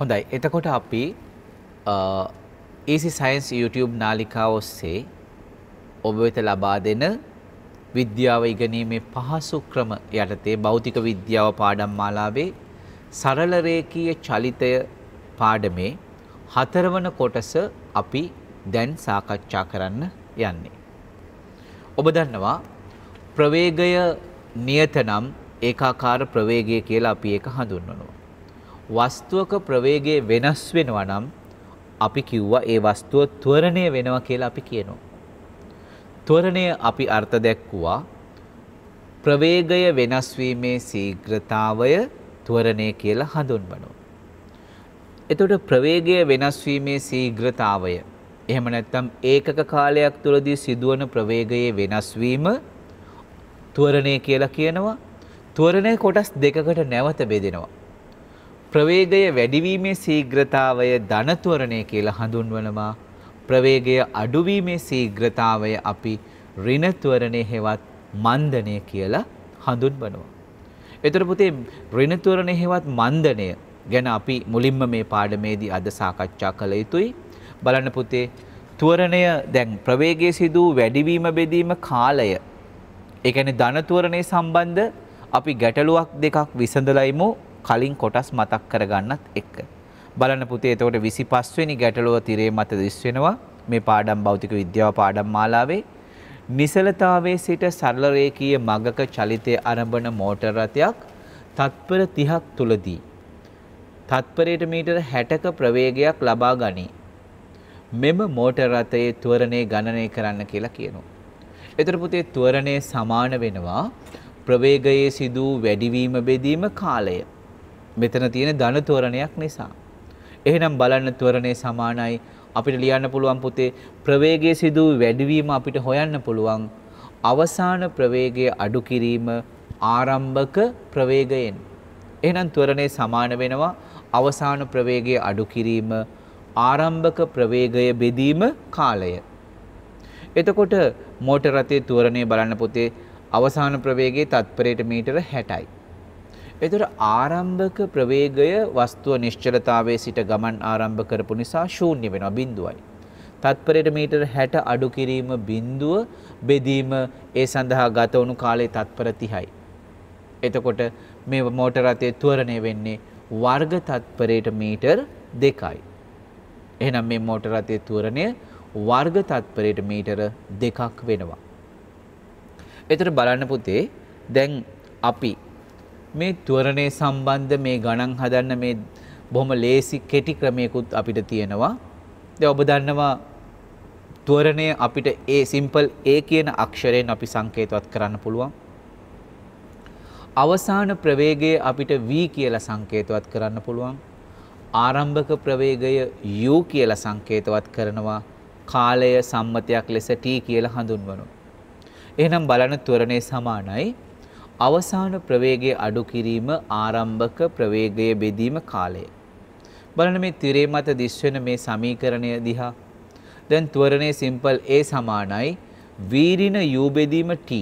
හොඳයි එතකොට අපි ඒසි සයින්ස් e YouTube නාලිකා ඔස්සේ ඔබ වෙත ලබා දෙන විද්‍යාව ඉගෙනීමේ පහසු ක්‍රම යටතේ භෞතික විද්‍යාව පාඩම් මාලාවේ සරල රේඛීය චලිතය පාඩමේ හතරවන කොටස අපි දැන් සාකච්ඡා කරන්න යන්නේ. ඔබ දන්නවා ප්‍රවේගය නියතනම් ඒකාකාර ප්‍රවේගය කියලා අපි ඒක හඳුන්වනවා. වස්තුවක ප්‍රවේගය වෙනස් වෙනවා නම් අපි කිව්වා ඒ වස්තුව ත්වරණය වෙනවා කියලා අපි කියනවා. ත්වරණය අපි අර්ථ දැක්වුවා ප්‍රවේගය වෙනස් වීමේ ශීඝ්‍රතාවය ත්වරණය කියලා හඳුන්වනවා. එතකොට ප්‍රවේගය වෙනස් වීමේ ශීඝ්‍රතාවය එහෙම නැත්නම් ඒකක කාලයක් තුලදී සිදුවන ප්‍රවේගයේ වෙනස් වීම ත්වරණය කියලා කියනවා. ත්වරණය කොටස් දෙකකට නැවත බෙදෙනවා. ප්‍රවේගය වැඩිවීමේ සීග්‍රතාවය ධනත්වරණය කියලා හඳුන්වනවා. ප්‍රවේගය අඩුවීමේ සීග්‍රතාවය අපි ඍණත්වරණය හෙවත් මන්දනය කියලා හඳුන්වනවා. එතකොට පුතේ ඍණත්වරණය හෙවත් මන්දනය ගැන අපි මුලින්ම මේ පාඩමේදී අද සාකච්ඡා කළ යුතුයි. බලන්න පුතේ ත්වරණය දැන් ප්‍රවේගයේ සිදු වැඩිවීම බෙදීම කාලය. ඒ කියන්නේ ධනත්වරණය සම්බන්ධ අපි ගැටලුවක් දෙකක් විසඳලයිමු කලින් කොටස් මතක් කරගන්නත් එක්ක. බලන්න පුතේ එතකොට 25 වෙනි ගැටලුව තිරේ මත දිස් වෙනවා. මේ පාඩම් භෞතික විද්‍යාව පාඩම් මාලාවේ නිසලතාවයේ සිට සරල රේඛීය මගක චලිතය ආරම්භන මෝටර රථයක් තත්පර 30ක් තුලදී තත්පරයට මීටර 60ක ප්‍රවේගයක් ලබා ගනී. මෙම මෝටර රථයේ ත්වරණය ගණනය කරන්න කියලා කියනවා. එතකොට පුතේ ත්වරණය සමාන වෙනවා ප්‍රවේගයේ සිදු වැඩිවීම බෙදීම කාලය. මෙතන තියෙන ධන තොරණයක් නිසා. එහෙනම් බලන්න තොරණේ සමානයි අපිට ලියන්න පුළුවන් පුතේ ප්‍රවේගයේ සිදු වැඩිවීම අපිට හොයන්න පුළුවන් අවසාන ප්‍රවේගය අඩු කිරීම ආරම්භක ප්‍රවේගයෙන්. එහෙනම් ත්වරණය සමාන වෙනවා අවසාන ප්‍රවේගය අඩු කිරීම ආරම්භක ප්‍රවේගය බෙදීම කාලය. එතකොට මෝටර් රථයේ ත්වරණය බලන්න පුතේ අවසාන ප්‍රවේගයේ තත්පරයට මීටර 60යි. එතකොට ආරම්භක ප්‍රවේගය වස්තුව නිශ්චලතාවයේ සිට ගමන් ආරම්භ කරපු නිසා ශූන්‍ය වෙනවා බිඳුවයි. තත්පරයට මීටර 60 අඩු කිරීම බිඳුව බෙදීම ඒ සඳහා ගත වුණු කාලේ තත්පර 30යි. එතකොට මේ මෝටර රථයේ ත්වරණය වෙන්නේ වර්ග තත්පරයට මීටර 2යි. එහෙනම් මේ මෝටර රථයේ ත්වරණය වර්ග තත්පරයට මීටර 2ක් වෙනවා. එතකොට බලන්න පුතේ දැන් අපි මේ ත්වරණය සම්බන්ධ මේ ගණන් හදන්න මේ බොහොම ලේසි කෙටි ක්‍රමයකුත් අපිට තියෙනවා. දැන් ඔබ දන්නවා ත්වරණය අපිට ඒ සිම්පල් A කියන අක්ෂරයෙන් අපි සංකේතවත් කරන්න පුළුවන්. අවසාන ප්‍රවේගය අපිට V කියලා සංකේතවත් කරන්න පුළුවන්. ආරම්භක ප්‍රවේගය U කියලා සංකේතවත් කරනවා. කාලය සම්මතයක් ලෙස T කියලා හඳුන්වනවා. එහෙනම් බලන ත්වරණය සමානයි අවසාන ප්‍රවේගය අඩු කිරීම ආරම්භක ප්‍රවේගය බෙදීම කාලය. බලන මේ තිරේ මත දිස්වෙන මේ සමීකරණය දිහා දැන් ත්වරණයේ සිම්පල් A සමානයි වීරින U බෙදීම T.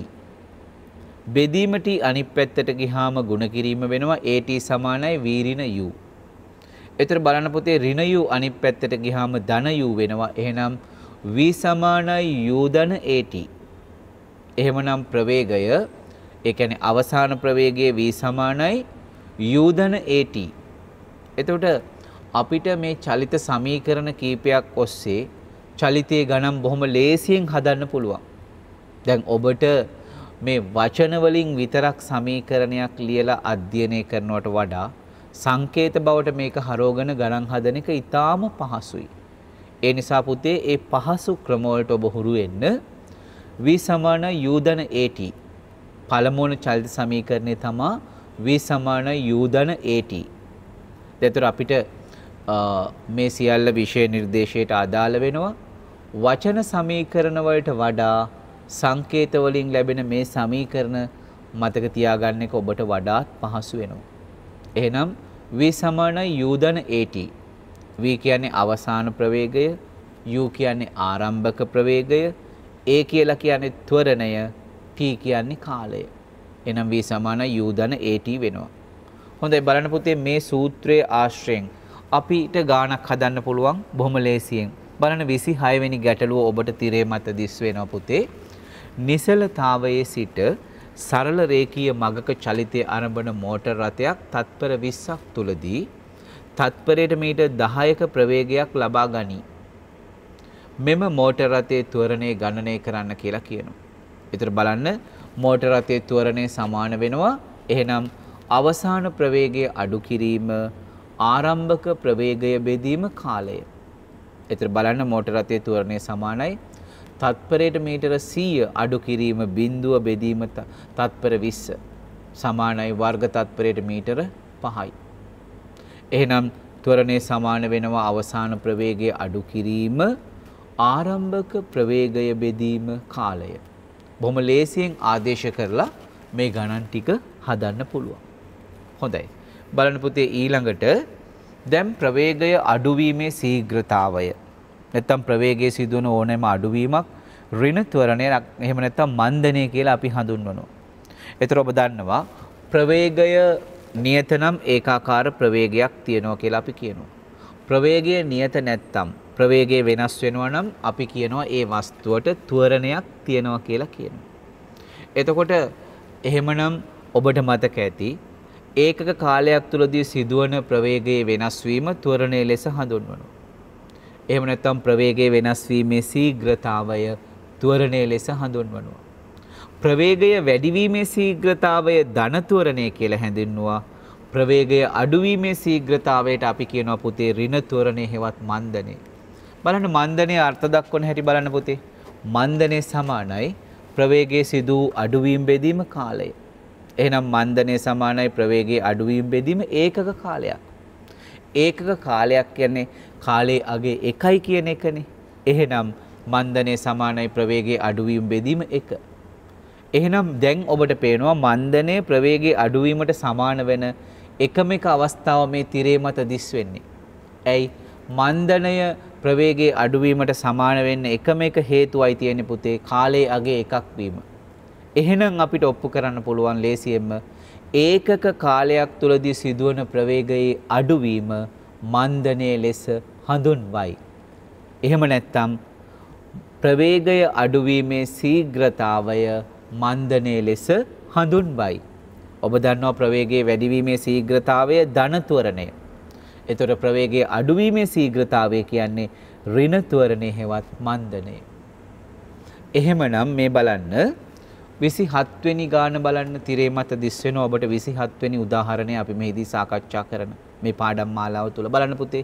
බෙදීම T අනිත් පැත්තට ගිහාම ගුණ කිරීම වෙනවා AT සමානයි වීරින U. එතර බලන පොතේ ඍණ U අනිත් පැත්තට ගිහාම ධන U වෙනවා. එහෙනම් V සමානයි U ධන AT. එහෙමනම් ප්‍රවේගය ඒ කියන්නේ අවසාන ප්‍රවේගය v සමානයි u ධන at. එතකොට අපිට මේ චලිත සමීකරණ කීපයක් ඔස්සේ චලිතයේ ගණන් බොහොම ලේසියෙන් හදන්න පුළුවන්. දැන් ඔබට මේ වචන වලින් විතරක් සමීකරණයක් ලියලා අධ්‍යයනය කරනවට වඩා සංකේත බවට මේක හරෝගන ගණන් හදන එක ඊටාම පහසුයි. ඒ නිසා පුතේ ඒ පහසු ක්‍රම වලට ඔබ හුරු වෙන්න v සමාන u ධන at පළමුවන චලිත සමීකරණය තමා v සමාන u ධන at. එතකොට අපිට මේ සියල්ල විෂය නිර්දේශයට ආදාළ වෙනවා. වචන සමීකරණ වලට වඩා සංකේත වලින් ලැබෙන මේ සමීකරණ මතක තියාගන්න එක ඔබට වඩාත් පහසු වෙනවා. එහෙනම් v සමාන u ධන at. v කියන්නේ අවසාන ප්‍රවේගය, u කියන්නේ ආරම්භක ප්‍රවේගය, a කියලා කියන්නේ ත්වරණය, t කියන්නේ කාලය. එනම් v සමාන u ධන at වෙනවා. හොඳයි බලන්න පුතේ මේ සූත්‍රයේ ආශ්‍රයෙන් අපිට ගාණක් හදන්න පුළුවන් බොහොම ලේසියෙන්. බලන්න 26 වෙනි ගැටලුව ඔබට තිරේ මත දිස් වෙනවා පුතේ. නිසලතාවයේ සිට සරල රේඛීය මගක චලිතය අරඹන මෝටර් රථයක් තත්පර 20ක් තුලදී තත්පරයට මීට 10ක ප්‍රවේගයක් ලබා ගනී. මෙම මෝටර් රථයේ ත්වරණය ගණනය කරන්න කියලා කියනවා. එතකොට බලන්න මෝටර රථයේ ත්වරණය සමාන වෙනවා. එහෙනම් අවසාන ප්‍රවේගය අඩු කිරීම ආරම්භක ප්‍රවේගය බෙදීම කාලය. එතකොට බලන්න මෝටර රථයේ ත්වරණය සමානයි. තත්පරයට මීටර 100 අඩු කිරීම බිඳුව බෙදීම තත්පර 20 සමානයි වර්ග තත්පරයට මීටර 5යි. එහෙනම් ත්වරණය සමාන වෙනවා අවසාන ප්‍රවේගය අඩු කිරීම ආරම්භක ප්‍රවේගය බෙදීම කාලය. බොහොම ලේසියෙන් ආදේශ කරලා මේ ගණන් ටික හදන්න පුළුවන්. හොඳයි. බලන්න පුතේ ඊළඟට දැන් ප්‍රවේගය අඩුවීමේ ශීඝ්‍රතාවය නැත්තම් ප්‍රවේගයේ සිදුවන ඕනෑම අඩුවීමක් ඍණ ත්වරණය එහෙම නැත්තම් මන්දනය කියලා අපි හඳුන්වනවා. ඒතර ඔබ දන්නවා ප්‍රවේගය නියතනම් ඒකාකාර ප්‍රවේගයක් තියෙනවා කියලා අපි කියනවා. ප්‍රවේගය නියත නැත්තම් ප්‍රවේගය වෙනස් වෙනවා නම් අපි කියනවා ඒ වස්තුවට ත්වරණයක් තියෙනවා කියලා කියනවා. එතකොට එහෙමනම් ඔබට මතක ඇති ඒකක කාලයක් තුලදී සිදුවන ප්‍රවේගයේ වෙනස් වීම ත්වරණය ලෙස හඳුන්වනවා. එහෙම නැත්නම් ප්‍රවේගයේ වෙනස් වීමේ ශීඝ්‍රතාවය ත්වරණය ලෙස හඳුන්වනවා. ප්‍රවේගය වැඩිවීමේ ශීඝ්‍රතාවය ධන ත්වරණය කියලා හැඳින්වුවා. ප්‍රවේගය අඩුවීමේ ශීඝ්‍රතාවයට අපි කියනවා පුතේ ඍණ ත්වරණය හෙවත් මන්දනේ. බලන්න මන්දනයේ අර්ථ දක්වන හැටි බලන්න පුතේ. මන්දනයේ සමානයි ප්‍රවේගයේ සිදු අඩුවීම් බෙදීම කාලය. එහෙනම් මන්දනයේ සමානයි ප්‍රවේගයේ අඩුවීම් බෙදීම ඒකක කාලයක්. ඒකක කාලයක් කියන්නේ කාලයේ අගේ එකයි කියන එකනේ. එහෙනම් මන්දනයේ සමානයි ප්‍රවේගයේ අඩුවීම් බෙදීම එක. එහෙනම් දැන් ඔබට පේනවා මන්දනයේ ප්‍රවේගයේ අඩුවීමට සමාන වෙන එකම එක අවස්ථාව මේ තිරේ මත දිස් වෙන්නේ. ඇයි මන්දනය ප්‍රවේගයේ අඩුවීමට සමාන වෙන්න එකම එක හේතුවයි තියෙන්නේ පුතේ කාලයේ අගේ එකක් වීම. එහෙනම් අපිට ඔප්පු කරන්න පුළුවන් ලේසියෙන්ම ඒකක කාලයක් තුලදී සිදුවන ප්‍රවේගයේ අඩුවීම මන්දනයේ ලෙස හඳුන්වයි. එහෙම නැත්නම් ප්‍රවේගය අඩුවීමේ ශීඝ්‍රතාවය මන්දනයේ ලෙස හඳුන්වයි. ඔබ දන්නවා ප්‍රවේගයේ වැඩිවීමේ ශීඝ්‍රතාවය ධනත්වරණය. එතොට ප්‍රවේගේ අඩුවීමේ සීග්‍රතාවය කියන්නේ රිනතුවරණය හෙවත් මන්දනය. එහෙමනම් මේ බලන්න විසි හත්වනි ගාන බලන්න තිරේ මත දිස්වෙන ඔබට විසි හත්වනි උදාහරණය අපි මෙහිදී සාකච්ඡා කරන මේ පාඩම් මාලාව තුළ බලන්න පුතේ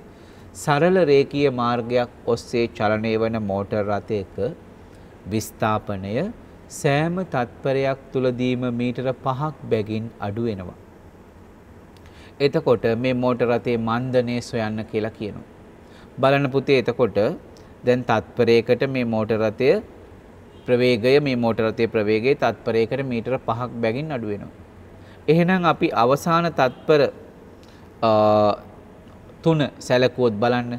සරල රේකීය මාර්ගයක් ඔස්සේ චලනය වන මෝටර් රථයක විස්ථාපනය සෑම තත්පරයක් තුළදීම මීටර පහක් බැගින් අඩුවෙනවා. එතකොට මේ මෝටර් රථයේ මන්දනය සොයන්න කියලා කියනවා. බලන පුතේ එතකොට දැන් තත්පරයකට මේ මෝටර් රථය ප්‍රවේගය මේ මෝටර් රථයේ ප්‍රවේගය තත්පරයකට මීටර 5ක් බැගින් අඩු වෙනවා. එහෙනම් අපි අවසාන තත්පර තුන සැලකුවොත් බලන්න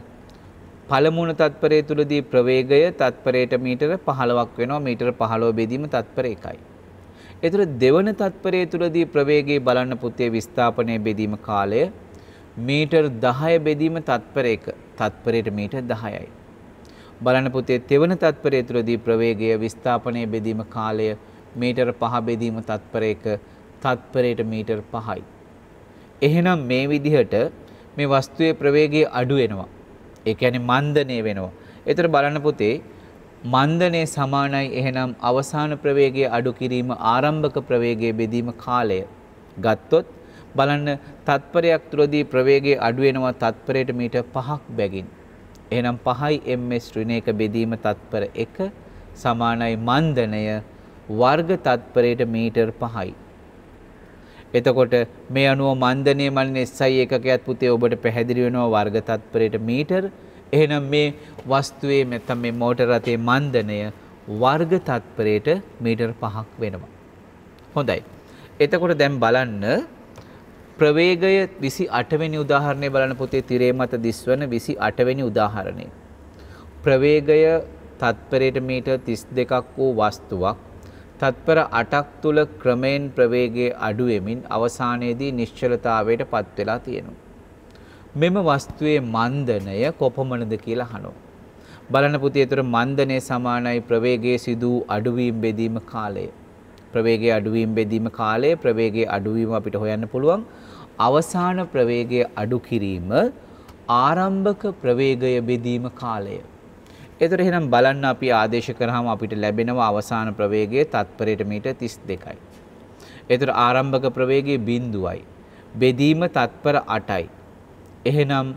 පළමුණ තත්පරය තුළදී ප්‍රවේගය තත්පරයට මීටර පහළවක් වෙනවා මීටර පහළව බෙදීම තත්පර එකයි. ඒතර දෙවන තත්පරය තුලදී ප්‍රවේගය බලන්න පුතේ විස්ථාපනයේ බෙදීම කාලය මීටර් 10 බෙදීම තත්පර 1 තත්පරයට මීටර් 10යි. බලන්න පුතේ තෙවන තත්පරය තුලදී ප්‍රවේගය විස්ථාපනයේ බෙදීම කාලය මීටර් 5 බෙදීම තත්පර 1 තත්පරයට මීටර් 5යි. එහෙනම් මේ විදිහට මේ වස්තුවේ ප්‍රවේගය අඩු වෙනවා. ඒ කියන්නේ මන්දනය වෙනවා. ඒතර බලන්න පුතේ මන්දනය සමානයි එහෙනම් අවසාන ප්‍රවේගය අඩු කිරීම ආරම්භක ප්‍රවේගයේ බෙදීම කාලය ගත්තොත් බලන්න තත්පරයක් තුළදී ප්‍රවේගය අඩු වෙනවා තත්පරයට මීටර් 5ක් බැගින් එහෙනම් 5යි ms ඍණයක බෙදීම තත්පර 1 සමානයි මන්දනය වර්ග තත්පරයට මීටර් 5යි එතකොට මේ අනුව මන්දනය මන්නේ SI එකකයක් පුතේ ඔබට පැහැදිලි වෙනවා වර්ග තත්පරයට මීටර් 5 එහෙනම් මේ වස්තුවේ නැත්නම් මේ මෝටර රථයේ මන්දනය වර්ග තත්පරයට මීටර් 5ක් වෙනවා. හොඳයි. එතකොට දැන් බලන්න ප්‍රවේගය 28 වෙනි උදාහරණය බලන පොතේ තිරේ මත දිස්වන 28 වෙනි උදාහරණය. ප්‍රවේගය තත්පරයට මීටර් 32ක් වූ වස්තුවක් තත්පර 8ක් තුල ක්‍රමයෙන් ප්‍රවේගය අඩු වෙමින් අවසානයේදී නිශ්චලතාවයට පත් වෙලා තියෙනවා. මෙම වස්තුවේ මන්දනය කොපමණද කියලා අහනවා. බලන පුතේ උතර මන්දනයේ සමානයි ප්‍රවේගයේ සිදු අඩුවීම් බෙදීම කාලය. ප්‍රවේගයේ අඩුවීම් බෙදීම කාලය ප්‍රවේගයේ අඩුවීම අපිට හොයන්න පුළුවන්. අවසාන ප්‍රවේගයේ අඩු කිරීම ආරම්භක ප්‍රවේගය බෙදීම කාලය. එතකොට එහෙනම් බලන්න අපි ආදේශ කරාම අපිට ලැබෙනවා අවසාන ප්‍රවේගයේ තත්පරයට මීටර් 32යි. එතකොට ආරම්භක ප්‍රවේගයේ බිඳුවයි. බෙදීම තත්පර 8යි. එහෙනම්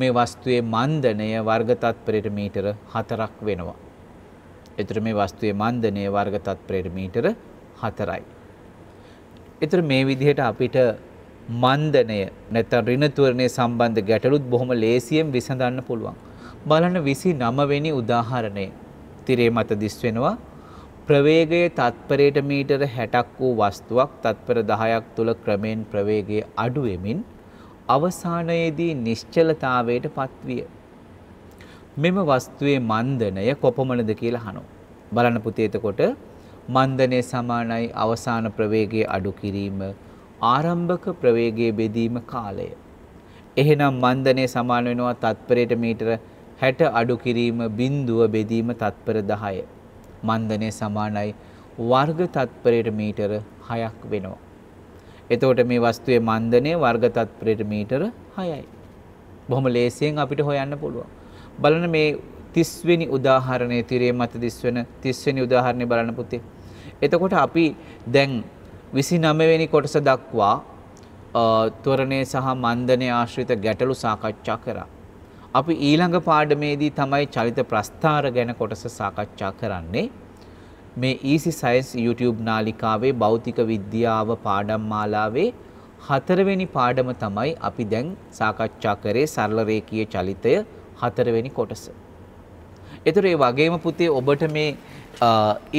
මේ වස්තුවේ මන්දනය වර්ග තත්පරයට මීටර 4ක් වෙනවා. එතකොට මේ වස්තුවේ මන්දනය වර්ග තත්පරයට මීටර 4යි. එතකොට මේ විදිහට අපිට මන්දනය නැත්නම් ඍණ තුවරණයේ සම්බන්ධ ගැටලුත් බොහොම ලේසියෙන් විසඳන්න පුළුවන්. බලන්න 29 වෙනි උදාහරණය. තිරේ මත දිස් වෙනවා ප්‍රවේගයේ තත්පරයට මීටර 60ක් වූ වස්තුවක් තත්පර 10ක් තුල ක්‍රමෙන් ප්‍රවේගය අඩු වෙමින් අවසානයේදී නිශ්චලතාවයට පත්විය. මෙම වස්තුවේ මන්දනය කොපමණද කියලා අහනවා. බලන්න පුතේ එතකොට මන්දනයේ සමානයි අවසාන ප්‍රවේගයේ අඩු කිරීම ආරම්භක ප්‍රවේගයේ බෙදීම කාලය. එහෙනම් මන්දනයේ සමාන වෙනවා තත්පරයට මීටර 60 අඩු කිරීම බිඳුව බෙදීම තත්පර 10. මන්දනයේ සමානයි වර්ග තත්පරයට මීටර 6ක් වෙනවා. එතකොට මේ වස්තුවේ මන්දනය වර්ග තත්පරයට මීටර 6යි. බොහොම ලේසියෙන් අපිට හොයන්න පුළුවන්. බලන්න මේ 30 වෙනි උදාහරණයේ තිරේ මත දිස් වෙන 30 වෙනි උදාහරණේ බලන්න පුතේ. එතකොට අපි දැන් 29 වෙනි කොටස දක්වා ත්වරණය සහ මන්දනය ආශ්‍රිත ගැටලු සාකච්ඡා කරා. අපි ඊළඟ පාඩමේදී තමයි චලිත ප්‍රස්ථාර ගැන කොටස සාකච්ඡා කරන්නේ. මේ Easy Science YouTube නාලිකාවේ භෞතික විද්‍යාව පාඩම් මාලාවේ හතරවෙනි පාඩම තමයි අපි දැන් සාකච්ඡා කරේ සරල රේඛීය චලිතය හතරවෙනි කොටස. ඒතර ඒ වගේම පුතේ ඔබට මේ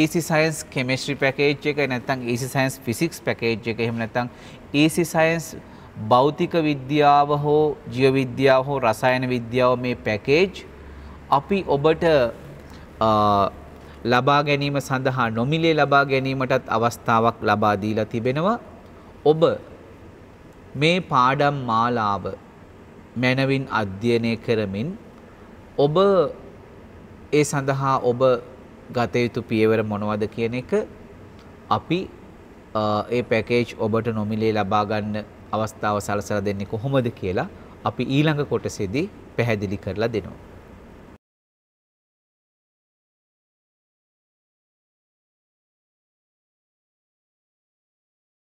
Easy Science Chemistry Package එක නැත්නම් Easy Science Physics Package එක එහෙම නැත්නම් Easy Science භෞතික විද්‍යාව හෝ ජීව විද්‍යාව හෝ රසායන විද්‍යාව මේ පැකේජ් අපි ඔබට ලබා ගැනීම සඳහා නොමිලේ ලබා ගැනීමටත් අවස්ථාවක් ලබා දීලා තිබෙනවා. ඔබ මේ පාඩම් මාලාව මනවින් අධ්‍යයනය කරමින් ඔබ ඒ සඳහා ඔබ ගත යුතු පියවර මොනවද කියන එක අපි ඒ පැකේජ් ඔබට නොමිලේ ලබා ගන්න අවස්ථාව සලසලා දෙන්නේ කොහොමද කියලා අපි ඊළඟ කොටසේදී පැහැදිලි කරලා දෙනවා.